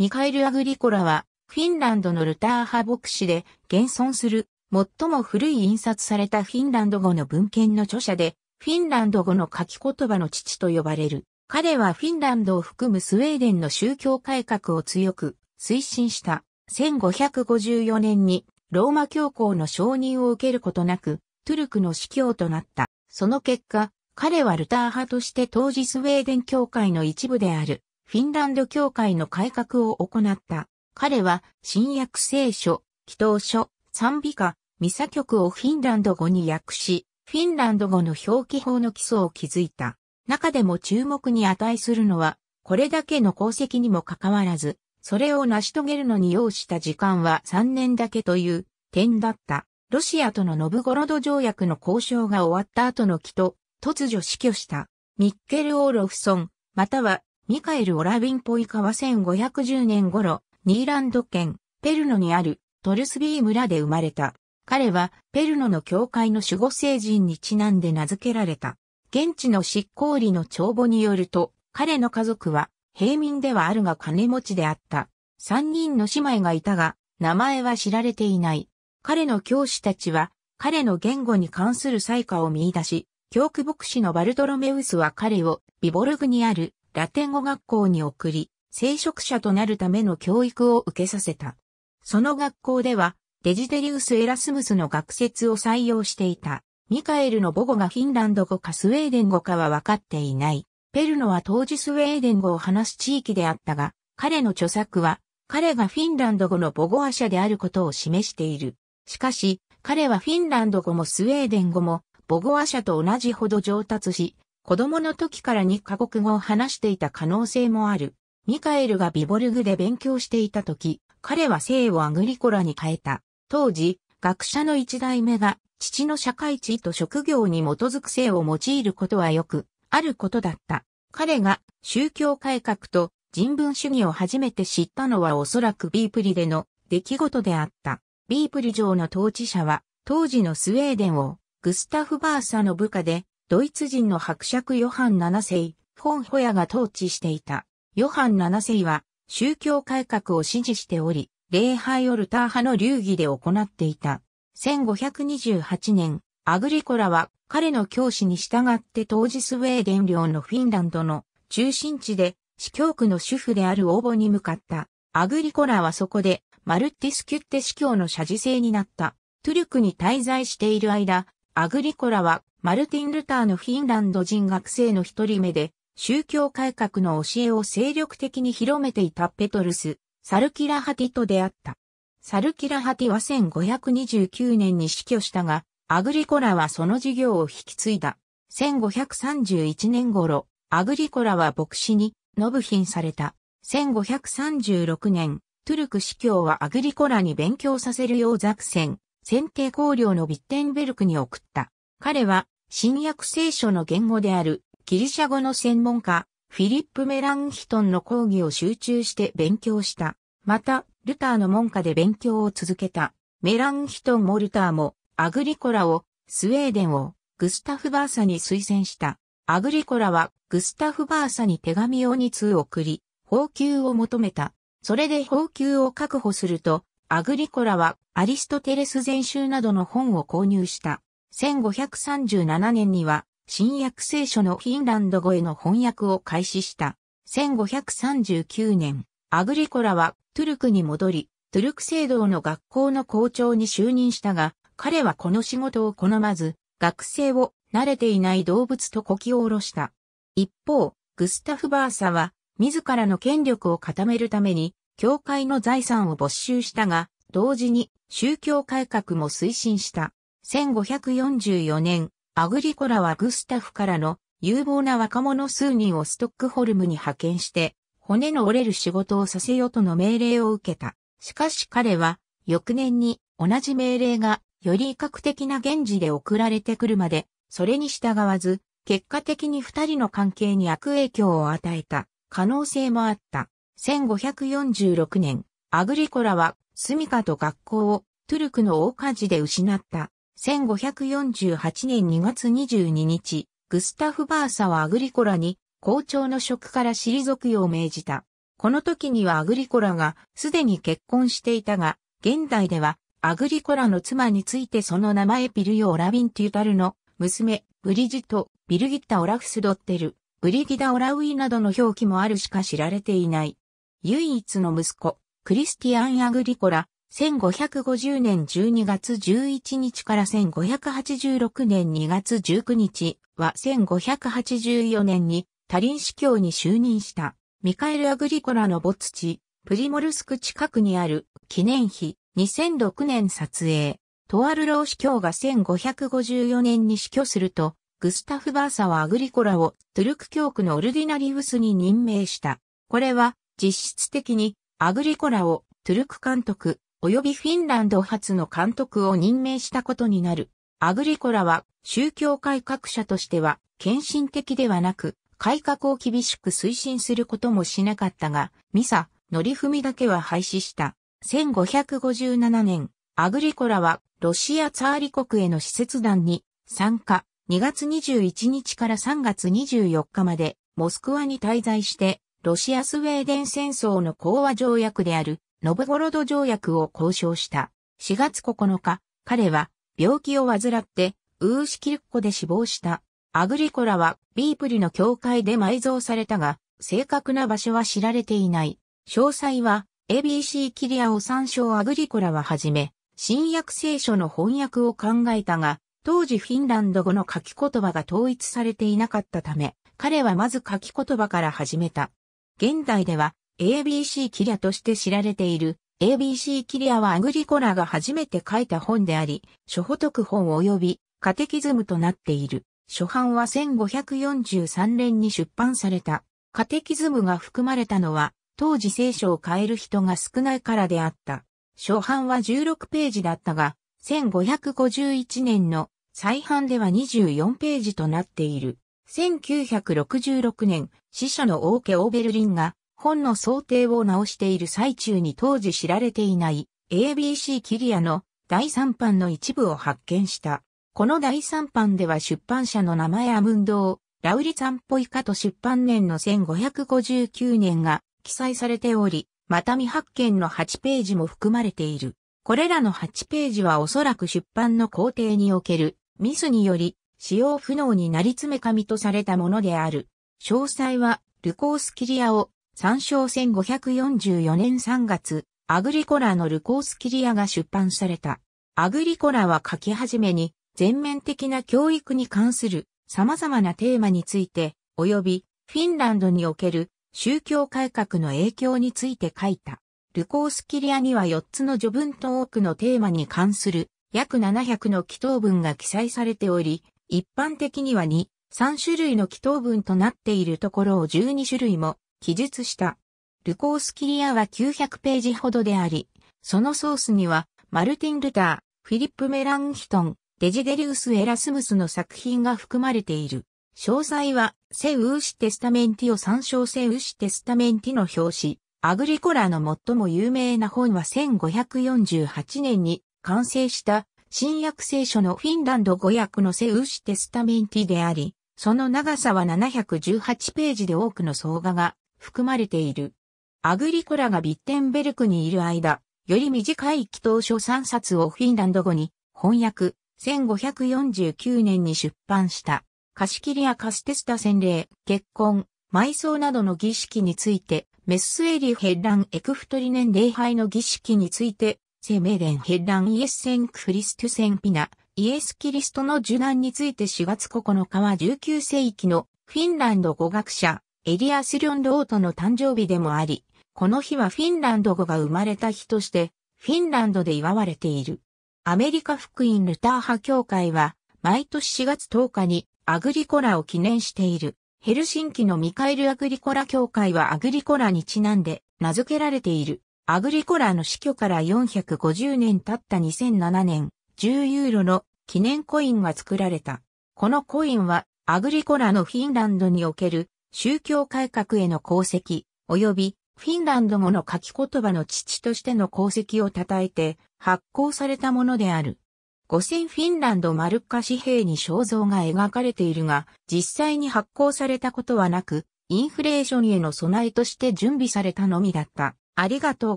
ミカエル・アグリコラは、フィンランドのルター派牧師で、現存する、最も古い印刷されたフィンランド語の文献の著者で、フィンランド語の書き言葉の父と呼ばれる。彼はフィンランドを含むスウェーデンの宗教改革を強く推進した。1554年にローマ教皇の承認を受けることなく、トゥルクの司教となった。その結果、彼はルター派として当時スウェーデン教会の一部であるフィンランド教会の改革を行った。彼は、新約聖書、祈祷書、賛美歌、ミサ曲をフィンランド語に訳し、フィンランド語の表記法の基礎を築いた。中でも注目に値するのは、これだけの功績にもかかわらず、それを成し遂げるのに要した時間は3年だけという点だった。ロシアとのノブゴロド条約の交渉が終わった後の木と突如死去した。ミッケル・オーロフソン、またはミカエル・オラビン・ポイカは1510年頃、ニーランド県、ペルノにあるトルスビー村で生まれた。彼はペルノの教会の守護聖人にちなんで名付けられた。現地の執行理の帳簿によると、彼の家族は平民ではあるが金持ちであった。三人の姉妹がいたが、名前は知られていない。彼の教師たちは、彼の言語に関する才華を見出し、教区牧師のバルトロメウスは彼をビボルグにあるラテン語学校に送り、聖職者となるための教育を受けさせた。その学校では、デジデリウス・エラスムスの学説を採用していた。ミカエルの母語がフィンランド語かスウェーデン語かは分かっていない。ペルノは当時スウェーデン語を話す地域であったが、彼の著作は、彼がフィンランド語の母語話者であることを示している。しかし、彼はフィンランド語もスウェーデン語も母語話者と同じほど上達し、子供の時から2カ国語を話していた可能性もある。ミカエルがビボルグで勉強していた時、彼は姓をアグリコラに変えた。当時、学者の一代目が父の社会地位と職業に基づく姓を用いることはよくあることだった。彼が宗教改革と人文主義を初めて知ったのはおそらくビープリでの出来事であった。ビープリ城の統治者は当時のスウェーデンをグスタフ・バーサの部下でドイツ人の伯爵ヨハン七世、フォンホヤが統治していた。ヨハン七世は宗教改革を支持しており、礼拝をルター派の流儀で行っていた。1528年、アグリコラは彼の教師に従って当時スウェーデン領のフィンランドの中心地で司教区の主婦である応募に向かった。アグリコラはそこでマルティスキュッテ司教の社事制になった。トゥルクに滞在している間、アグリコラはマルティン・ルターのフィンランド人学生の一人目で、宗教改革の教えを精力的に広めていたペトルス、サルキラハティと出会った。サルキラハティは1529年に死去したが、アグリコラはその事業を引き継いだ。1531年頃、アグリコラは牧師に、ノブヒンされた。1536年、トゥルク司教はアグリコラに勉強させるようザクセン、選定公領のビッテンベルクに送った。彼は、新約聖書の言語であるギリシャ語の専門家、フィリップ・メランヒトンの講義を集中して勉強した。また、ルターの門下で勉強を続けた。メランヒトンもルターも、アグリコラを、スウェーデンを、グスタフ・バーサに推薦した。アグリコラは、グスタフ・バーサに手紙を2通送り、報給を求めた。それで報給を確保すると、アグリコラは、アリストテレス全集などの本を購入した。1537年には、新約聖書のフィンランド語への翻訳を開始した。1539年、アグリコラはトゥルクに戻り、トゥルク聖堂の学校の校長に就任したが、彼はこの仕事を好まず、学生を慣れていない動物とこきを下ろした。一方、グスタフ・バーサは、自らの権力を固めるために、教会の財産を没収したが、同時に宗教改革も推進した。1544年、アグリコラはグスタフからの有望な若者数人をストックホルムに派遣して、骨の折れる仕事をさせよとの命令を受けた。しかし彼は、翌年に同じ命令がより威嚇的な現地で送られてくるまで、それに従わず、結果的に二人の関係に悪影響を与えた可能性もあった。1546年、アグリコラは、住処と学校をトゥルクの大火事で失った。1548年2月22日、グスタフ・バーサはアグリコラに校長の職から退くよう命じた。この時にはアグリコラがすでに結婚していたが、現代ではアグリコラの妻についてその名前ピルヨ・ー・ラビン・テュータルの娘、ブリジット、ビルギッタ・オラフス・ドッテル、ブリギダ・オラウィなどの表記もあるしか知られていない。唯一の息子、クリスティアン・アグリコラ、1550年12月11日から1586年2月19日は1584年に多林司教に就任したミカエル・アグリコラの没地プリモルスク近くにある記念碑2006年撮影とある老司教が1554年に死去するとグスタフ・バーサはアグリコラをトゥルク教区のオルディナリウスに任命した。これは実質的にアグリコラをトゥルク監督及びフィンランド初の監督を任命したことになる。アグリコラは宗教改革者としては献身的ではなく、改革を厳しく推進することもしなかったが、ミサ、乗り踏みだけは廃止した。1557年、アグリコラはロシアツァーリ国への施設団に参加、2月21日から3月24日までモスクワに滞在して、ロシアスウェーデン戦争の講和条約であるノブゴロド条約を交渉した。4月9日、彼は病気を患ってウーシキルッコで死亡した。アグリコラはビープリの教会で埋蔵されたが、正確な場所は知られていない。詳細は ABC キリアを参照アグリコラははじめ、新約聖書の翻訳を考えたが、当時フィンランド語の書き言葉が統一されていなかったため、彼はまず書き言葉から始めた。現代では ABC キリアとして知られている。ABC キリアはアグリコラが初めて書いた本であり、諸仏徳本及びカテキズムとなっている。初版は1543年に出版された。カテキズムが含まれたのは、当時聖書を変える人が少ないからであった。初版は16ページだったが、1551年の再版では24ページとなっている。1966年、死者の王家オーベルリンが本の想定を直している最中に当時知られていない ABC キリアの第3版の一部を発見した。この第3版では出版社の名前アムンドー、ラウリツァンポイカと出版年の1559年が記載されており、また未発見の8ページも含まれている。これらの8ページはおそらく出版の工程におけるミスにより使用不能になり詰め紙とされたものである。詳細はルコースキリアを参照1544年3月、アグリコラのルコースキリアが出版された。アグリコラは書き始めに、全面的な教育に関する様々なテーマについて、及び、フィンランドにおける宗教改革の影響について書いた。ルコースキリアには4つの序文と多くのテーマに関する約700の祈祷文が記載されており、一般的には2、3種類の祈祷文となっているところを12種類も記述した。ルコースキリアは900ページほどであり、そのソースには、マルティン・ルター、フィリップ・メランヒトン、デジデリウス・エラスムスの作品が含まれている。詳細は、セウーシ・テスタメンティを参照セウーシ・テスタメンティの表紙。アグリコラの最も有名な本は1548年に完成した新約聖書のフィンランド語訳のセウーシ・テスタメンティであり、その長さは718ページで多くの総画が含まれている。アグリコラがビッテンベルクにいる間、より短い祈祷書3冊をフィンランド語に翻訳、1549年に出版した、貸し切りやカステスタ洗礼、結婚、埋葬などの儀式について、メッスエリヘッランエクフトリネン礼拝の儀式について、セメレンヘッランイエスセンクフリストゥセンピナ、イエスキリストの受難について4月9日は19世紀のフィンランド語学者、エリアス・リョン・ロートの誕生日でもあり、この日はフィンランド語が生まれた日として、フィンランドで祝われている。アメリカ福音ルター派協会は、毎年4月10日にアグリコラを記念している。ヘルシンキのミカエル・アグリコラ協会はアグリコラにちなんで名付けられている。アグリコラの死去から450年経った2007年、10ユーロの記念コインが作られた。このコインはアグリコラのフィンランドにおける宗教改革への功績、及びフィンランド語の書き言葉の父としての功績を称えて発行されたものである。五千フィンランドマルカ紙幣に肖像が描かれているが、実際に発行されたことはなく、インフレーションへの備えとして準備されたのみだった。ありがとう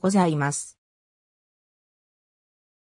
ございます。